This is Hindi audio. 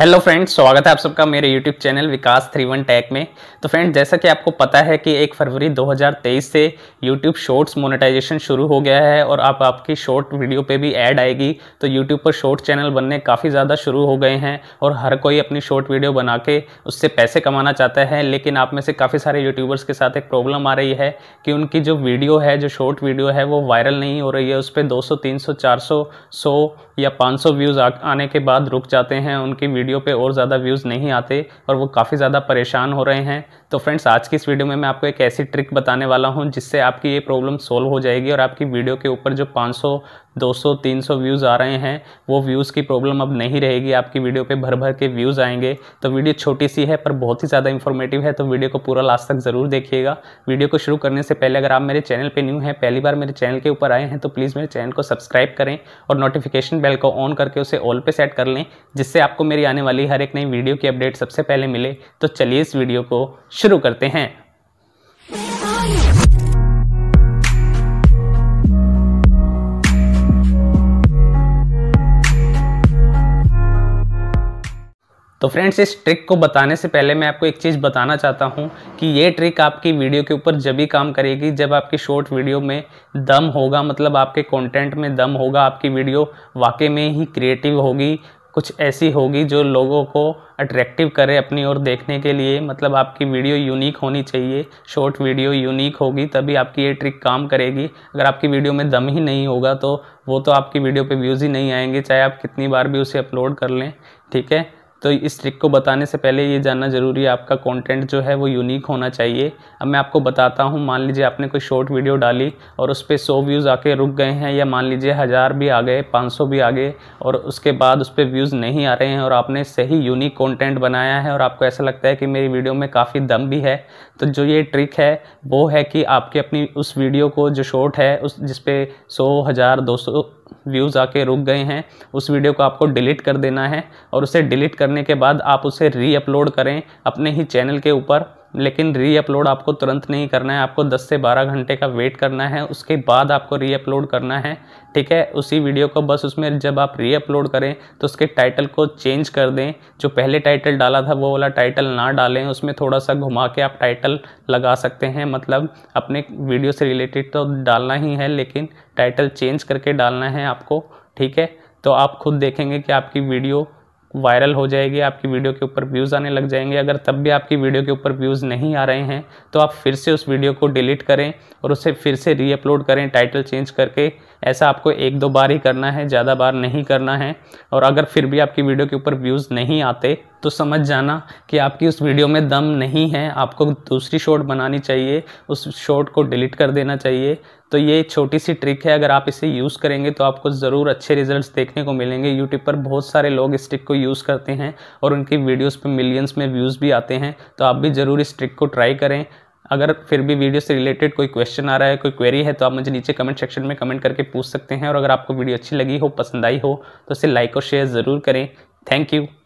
हेलो फ्रेंड्स स्वागत है आप सबका मेरे YouTube channel Vikas three one tech में तो फ्रेंड्स जैसा कि आपको पता है कि एक फरवरी 2023 से यूट्यूब शॉर्ट्स मोनेटाइजेशन शुरू हो गया है और आप आपकी शॉर्ट वीडियो पे भी ऐड आएगी तो यूट्यूब पर शॉर्ट चैनल बनने काफ़ी ज़्यादा शुरू हो गए हैं और हर कोई अपनी शॉर्ट वीडियो बना के उससे पैसे कमाना चाहता है लेकिन आप में से काफ़ी सारे यूट्यूबर्स के साथ एक प्रॉब्लम आ रही है कि उनकी जो वीडियो है जो शॉर्ट वीडियो है वो वायरल नहीं हो रही है उस पर दो सौ तीन सौ चार सौ सौ या 500 व्यूज़ आने के बाद रुक जाते हैं उनकी वीडियो पे और ज़्यादा व्यूज़ नहीं आते और वो काफ़ी ज़्यादा परेशान हो रहे हैं तो फ्रेंड्स आज की इस वीडियो में मैं आपको एक ऐसी ट्रिक बताने वाला हूँ जिससे आपकी ये प्रॉब्लम सोल्व हो जाएगी और आपकी वीडियो के ऊपर जो 500 200 300 व्यूज़ आ रहे हैं वो व्यूज़ की प्रॉब्लम अब नहीं रहेगी आपकी वीडियो पे भर भर के व्यूज़ आएंगे तो वीडियो छोटी सी है पर बहुत ही ज़्यादा इन्फॉर्मेटिव है तो वीडियो को पूरा लास्ट तक ज़रूर देखिएगा वीडियो को शुरू करने से पहले अगर आप मेरे चैनल पर न्यू हैं पहली बार मेरे चैनल के ऊपर आए हैं तो प्लीज़ मेरे चैनल को सब्सक्राइब करें और नोटिफिकेशन बेल को ऑन करके उसे ऑल पर सेट कर लें जिससे आपको मेरी आने वाली हर एक नई वीडियो की अपडेट सबसे पहले मिले तो चलिए इस वीडियो को शुरू करते हैं तो फ्रेंड्स इस ट्रिक को बताने से पहले मैं आपको एक चीज़ बताना चाहता हूँ कि ये ट्रिक आपकी वीडियो के ऊपर जब भी काम करेगी जब आपकी शॉर्ट वीडियो में दम होगा मतलब आपके कंटेंट में दम होगा आपकी वीडियो वाकई में ही क्रिएटिव होगी कुछ ऐसी होगी जो लोगों को अट्रैक्टिव करे अपनी ओर देखने के लिए मतलब आपकी वीडियो यूनिक होनी चाहिए शॉर्ट वीडियो यूनिक होगी तभी आपकी ये ट्रिक काम करेगी अगर आपकी वीडियो में दम ही नहीं होगा तो वो तो आपकी वीडियो पे व्यूज़ ही नहीं आएंगे चाहे आप कितनी बार भी उसे अपलोड कर लें ठीक है तो इस ट्रिक को बताने से पहले ये जानना ज़रूरी है आपका कंटेंट जो है वो यूनिक होना चाहिए अब मैं आपको बताता हूँ मान लीजिए आपने कोई शॉर्ट वीडियो डाली और उस पर सौ व्यूज़ आके रुक गए हैं या मान लीजिए हज़ार भी आ गए पाँच सौ भी आ गए और उसके बाद उस पर व्यूज़ नहीं आ रहे हैं और आपने सही यूनिक कॉन्टेंट बनाया है और आपको ऐसा लगता है कि मेरी वीडियो में काफ़ी दम भी है तो जो ये ट्रिक है वो है कि आपके अपनी उस वीडियो को जो शॉर्ट है उस जिसपे सौ हज़ार दो सौ व्यूज़ आके रुक गए हैं उस वीडियो को आपको डिलीट कर देना है और उसे डिलीट करने के बाद आप उसे रीअपलोड करें अपने ही चैनल के ऊपर लेकिन रीअपलोड आपको तुरंत नहीं करना है आपको 10 से 12 घंटे का वेट करना है उसके बाद आपको रीअपलोड करना है ठीक है उसी वीडियो को बस उसमें जब आप रीअपलोड करें तो उसके टाइटल को चेंज कर दें जो पहले टाइटल डाला था वो वाला टाइटल ना डालें उसमें थोड़ा सा घुमा के आप टाइटल लगा सकते हैं मतलब अपने वीडियो से रिलेटेड तो डालना ही है लेकिन टाइटल चेंज करके डालना है आपको ठीक है तो आप खुद देखेंगे कि आपकी वीडियो वायरल हो जाएगी आपकी वीडियो के ऊपर व्यूज़ आने लग जाएंगे अगर तब भी आपकी वीडियो के ऊपर व्यूज़ नहीं आ रहे हैं तो आप फिर से उस वीडियो को डिलीट करें और उसे फिर से रीअपलोड करें टाइटल चेंज करके ऐसा आपको एक दो बार ही करना है ज़्यादा बार नहीं करना है और अगर फिर भी आपकी वीडियो के ऊपर व्यूज़ नहीं आते तो समझ जाना कि आपकी उस वीडियो में दम नहीं है आपको दूसरी शॉट बनानी चाहिए उस शॉट को डिलीट कर देना चाहिए तो ये छोटी सी ट्रिक है अगर आप इसे यूज़ करेंगे तो आपको ज़रूर अच्छे रिजल्ट्स देखने को मिलेंगे यूट्यूब पर बहुत सारे लोग इस ट्रिक को यूज़ करते हैं और उनकी वीडियोज़ पर मिलियंस में व्यूज़ भी आते हैं तो आप भी ज़रूर इस ट्रिक को ट्राई करें अगर फिर भी वीडियो से रिलेटेड कोई क्वेश्चन आ रहा है कोई क्वेरी है तो आप मुझे नीचे कमेंट सेक्शन में कमेंट करके पूछ सकते हैं और अगर आपको वीडियो अच्छी लगी हो पसंद आई हो तो इसे लाइक और शेयर ज़रूर करें थैंक यू